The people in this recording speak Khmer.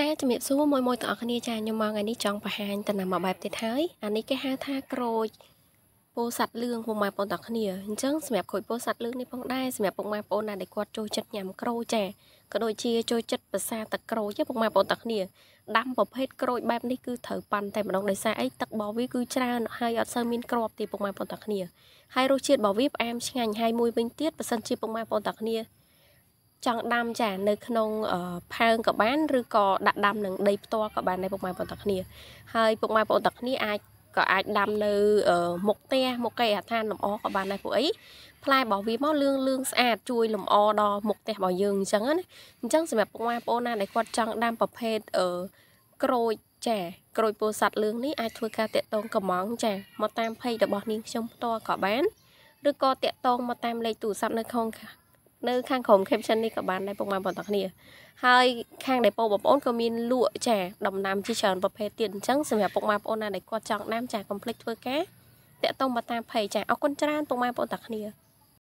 ចាជំរាបសួរមួយមួយទាំងអស់គ្នាចាខ្ញុំមកថ្ងៃនេះចង់បង្ហាញតំណាមកបែបទៀតហើយអានេះគេហៅថាក្រូចពោសัตว์លឿងពុកម៉ែបងប្អូនទាំងគ្នាអញ្ចឹងសម្រាប់ក្រូចពោសัตว์លឿងនេះផងដែរសម្រាប់ពុកម៉ែបងប្អូនណាដែលគាត់ចូលចិត្តញ៉ាំក្រូចចាក៏ដូចជាចូលចិត្តប្រសាទឹកក្រូចពុកម៉ែបងប្អូនទាំងគ្នាដាំប្រភេទក្រូចបែបនេះគឺត្រូវប៉ាន់តែម្ដងដោយសារអីទឹករបស់វាគឺច្រើនហើយអត់សូវមានគ្រាប់ទេពុកម៉ែបងប្អូនទាំងគ្នាហើយរសជាតិរបស់វាផ្អែមឆ្ងាញ់ហើយមួយវិញទៀតបើសិនជាពុកម៉ែបងប្អូនទាំងគ្នាចង់ដាំចានៅក្នុងផើងក៏បានឬក៏ដាក់ដាំនឹងដីផ្ទាល់ក៏បានដែរពុកម៉ែបងប្អូនទាំងគ្នា ហើយពុកម៉ែបងប្អូនទាំងគ្នាអាចក៏អាចដាំនៅមុខផ្ទះមុខគេអាឋានលម្អក៏បានដែរពួកអីផ្លែរបស់វាមកលឿងលឿងស្អាតជួយលម្អដល់មុខផ្ទះរបស់យើងអញ្ចឹងណាអញ្ចឹងសម្រាប់ពុកម៉ែបងប្អូនណាដែលគាត់ចង់ដាំប្រភេទអឺក្រូចចាក្រូចពោធិ៍សាត់លឿងនេះអាចធ្វើការតាក់ទងកម្ងចាមកតាម page របស់នាងខ្ញុំផ្ទាល់ក៏បានឬក៏តាក់ទងមកតាមលេខទូរស័ព្ទនៅក្នុងនៅខាងក្រុម caption នេះក៏បានដែរពុកម៉ែបងប្អូនគ្នាហើយខាងដេប៉ូបងប្អូនក៏មានលក់ចាដំណាំជាច្រើនប្រភេទទៀតអញ្ចឹងសម្រាប់ពុកម៉ែបងប្អូនណាដែលគាត់ចង់ដាំចាកុំភ្លេចធ្វើការតាក់ទងមកតាម page ចាអរគុណច្រើនពុកម៉ែបងប្អូនទាំងគ្នា